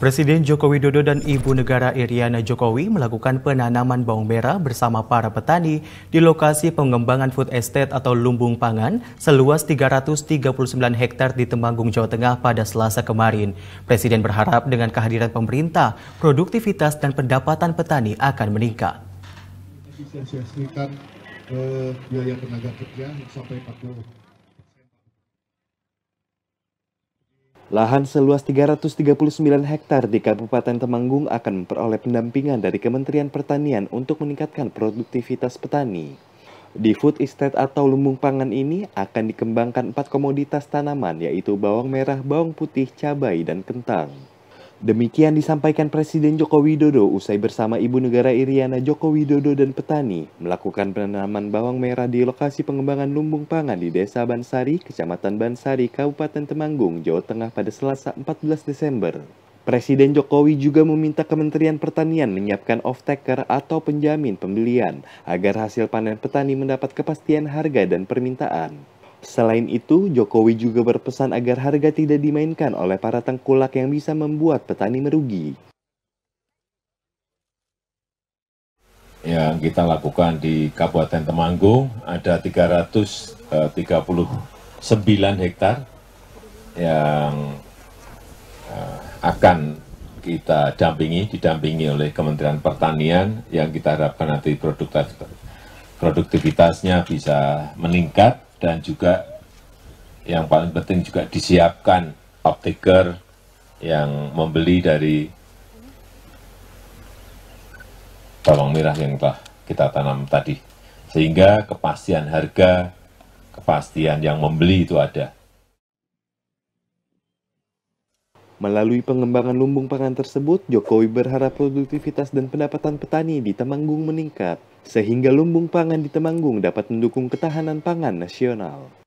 Presiden Joko Widodo dan Ibu Negara Iriana Jokowi melakukan penanaman bawang merah bersama para petani di lokasi pengembangan food estate atau lumbung pangan seluas 339 hektar di Temanggung, Jawa Tengah pada Selasa kemarin. Presiden berharap dengan kehadiran pemerintah, produktivitas dan pendapatan petani akan meningkat. Efisiensi eh, biaya tenaga kerja sampai 40 Lahan seluas 339 hektar di Kabupaten Temanggung akan memperoleh pendampingan dari Kementerian Pertanian untuk meningkatkan produktivitas petani. Di food estate atau lumbung pangan ini akan dikembangkan empat komoditas tanaman yaitu bawang merah, bawang putih, cabai, dan kentang. Demikian disampaikan Presiden Joko Widodo usai bersama Ibu Negara Iriana Joko Widodo dan petani melakukan penanaman bawang merah di lokasi pengembangan lumbung pangan di Desa Bansari, Kecamatan Bansari, Kabupaten Temanggung, Jawa Tengah pada Selasa 14 Desember. Presiden Jokowi juga meminta Kementerian Pertanian menyiapkan off-taker atau penjamin pembelian agar hasil panen petani mendapat kepastian harga dan permintaan. Selain itu, Jokowi juga berpesan agar harga tidak dimainkan oleh para tengkulak yang bisa membuat petani merugi. Yang kita lakukan di Kabupaten Temanggung ada 339 eh, hektar yang eh, akan kita dampingi, didampingi oleh Kementerian Pertanian yang kita harapkan nanti produktivitasnya bisa meningkat dan juga yang paling penting juga disiapkan optiker yang membeli dari bawang merah yang telah kita tanam tadi. Sehingga kepastian harga, kepastian yang membeli itu ada. Melalui pengembangan lumbung pangan tersebut, Jokowi berharap produktivitas dan pendapatan petani di Temanggung meningkat, sehingga lumbung pangan di Temanggung dapat mendukung ketahanan pangan nasional.